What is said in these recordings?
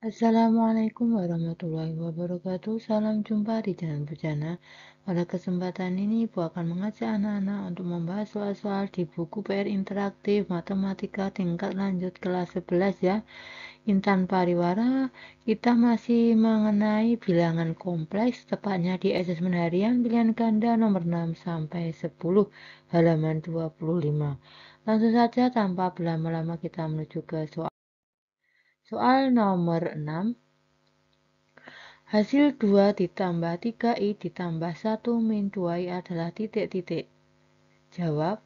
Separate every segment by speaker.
Speaker 1: Assalamualaikum warahmatullahi wabarakatuh. Salam jumpa di channel Bujana. Pada kesempatan ini, Ibu akan mengajak anak-anak untuk membahas soal-soal di buku PR interaktif matematika tingkat lanjut kelas 11 ya. Intan Pariwara, kita masih mengenai bilangan kompleks, tepatnya di asesmen harian pilihan ganda nomor 6 sampai 10, halaman 25. Langsung saja tanpa berlama-lama kita menuju ke soal Soal nomor 6. Hasil 2 ditambah 3i ditambah 1 min 2i adalah titik-titik. Jawab.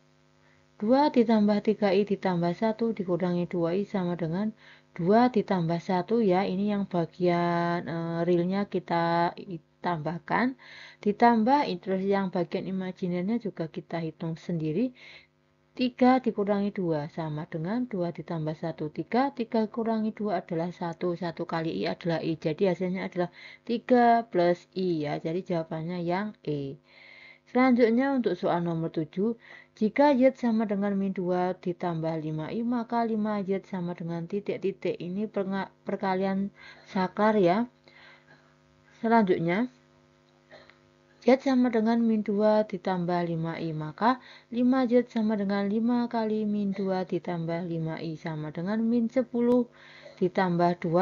Speaker 1: 2 ditambah 3i ditambah 1 dikurangi 2i sama dengan 2 ditambah 1 ya. Ini yang bagian e, realnya kita tambahkan. Ditambah terus yang bagian imajinernya juga kita hitung sendiri. 3 dikurangi 2 sama dengan 2 ditambah 1. 3, 3 kurangi 2 adalah 1. 1 kali I adalah I. Jadi hasilnya adalah 3 plus I ya. Jadi jawabannya yang E. Selanjutnya untuk soal nomor 7. Jika Y sama dengan min 2 ditambah 5I, maka 5Y sama dengan titik-titik. Ini perkalian saklar ya. Selanjutnya. Z sama dengan min 2 ditambah 5I. Maka 5Z sama dengan 5 kali min 2 ditambah 5I sama dengan min 10 ditambah 25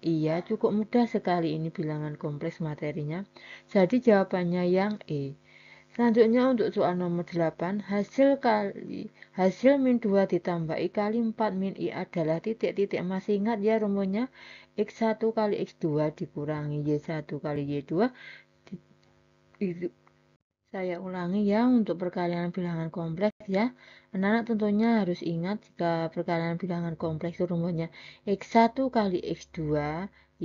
Speaker 1: iya cukup mudah sekali ini bilangan kompleks materinya jadi jawabannya yang E selanjutnya untuk soal nomor 8 hasil kali hasil min 2 ditambah I kali 4 min I adalah titik-titik masih ingat ya rumusnya X1 kali X2 dikurangi Y1 kali Y2 saya ulangi ya untuk perkalian bilangan kompleks ya. Anak-anak tentunya harus ingat jika perkalian bilangan kompleks itu rumusnya X1 kali X2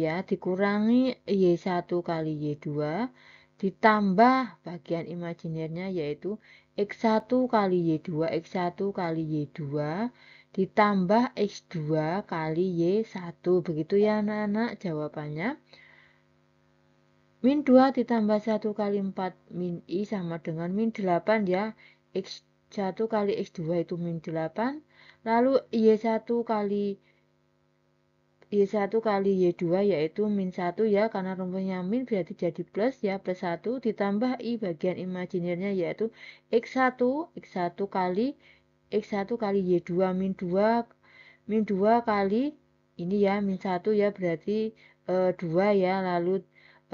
Speaker 1: ya dikurangi Y1 kali Y2 ditambah bagian imajinernya yaitu X1 kali Y2 X1 kali Y2 ditambah X2 kali Y1 begitu ya anak-anak jawabannya Min 2 ditambah 1 kali 4 min I sama dengan min 8 ya. X1 kali X2 itu min 8. Lalu Y1 kali Y1 kali Y2 yaitu min 1 ya karena rumusnya min berarti jadi plus ya plus 1 ditambah I bagian imajinernya yaitu X1 X1 kali X1 kali Y2 min 2 min 2 kali ini ya min 1 ya berarti e, eh, 2 ya lalu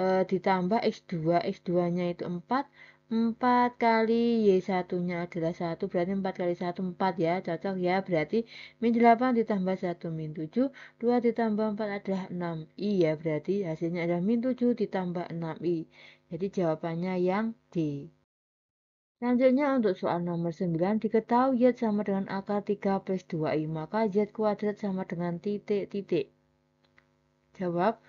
Speaker 1: e, ditambah X2, X2-nya itu 4, 4 kali Y1-nya adalah 1, berarti 4 kali 1, 4 ya, cocok ya, berarti min 8 ditambah 1, min 7, 2 ditambah 4 adalah 6I ya, berarti hasilnya adalah min 7 ditambah 6I. Jadi jawabannya yang D. Selanjutnya untuk soal nomor 9 diketahui Z sama dengan akar 3 plus 2i maka Z kuadrat sama dengan titik-titik. Jawab,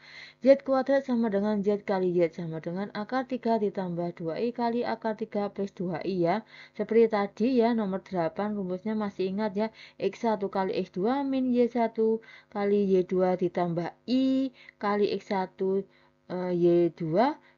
Speaker 1: Z kuadrat sama dengan Z kali Z sama dengan akar 3 ditambah 2I kali akar 3 plus 2I ya. Seperti tadi ya, nomor 8 rumusnya masih ingat ya. X1 kali X2 min Y1 kali Y2 ditambah I kali X1 eh, Y2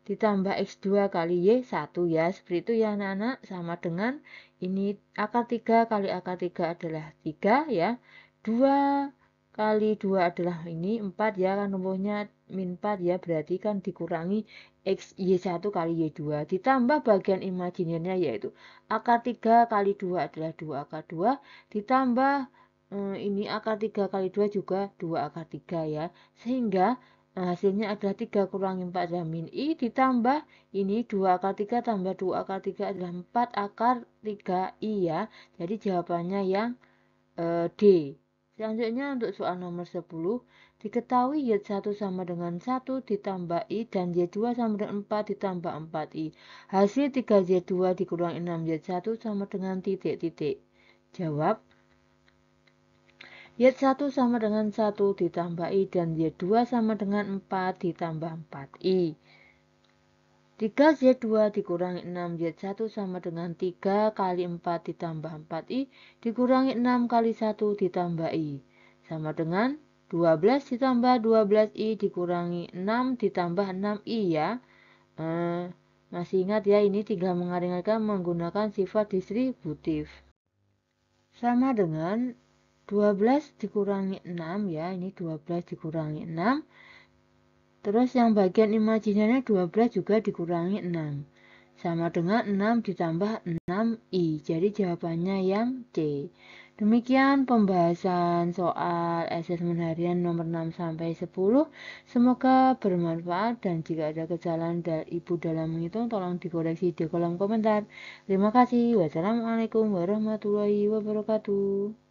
Speaker 1: ditambah X2 kali Y1 ya. Seperti itu ya anak-anak. Sama dengan ini akar 3 kali akar 3 adalah 3 ya. 2 kali 2 adalah ini 4 ya kan rumusnya min 4 ya berarti kan dikurangi X Y1 kali Y2 ditambah bagian imajinernya yaitu akar 3 kali 2 adalah 2 akar 2 ditambah hmm, ini akar 3 kali 2 juga 2 akar 3 ya sehingga Nah, hasilnya adalah 3 kurang 4 adalah min I ditambah ini 2 akar 3 tambah 2 akar 3 adalah 4 akar 3 I ya. Jadi jawabannya yang e, D. Selanjutnya untuk soal nomor 10, diketahui Y1 sama dengan 1 ditambah I dan Y2 sama dengan 4 ditambah 4I. Hasil 3Y2 dikurang 6Y1 sama dengan titik-titik. Jawab, Y1 sama dengan 1 ditambah I dan Y2 sama dengan 4 ditambah 4I. 3 Z2 dikurangi 6 Z1 sama dengan 3 kali 4 ditambah 4I dikurangi 6 kali 1 ditambah I sama dengan 12 ditambah 12I dikurangi 6 ditambah 6I ya. E, masih ingat ya ini tinggal mengaringkan menggunakan sifat distributif. Sama dengan 12 dikurangi 6 ya ini 12 dikurangi 6 Terus yang bagian imajinernya 12 juga dikurangi 6. Sama dengan 6 ditambah 6i. Jadi jawabannya yang C. Demikian pembahasan soal asesmen harian nomor 6 sampai 10. Semoga bermanfaat dan jika ada kesalahan dari Ibu dalam menghitung tolong dikoreksi di kolom komentar. Terima kasih. Wassalamualaikum warahmatullahi wabarakatuh.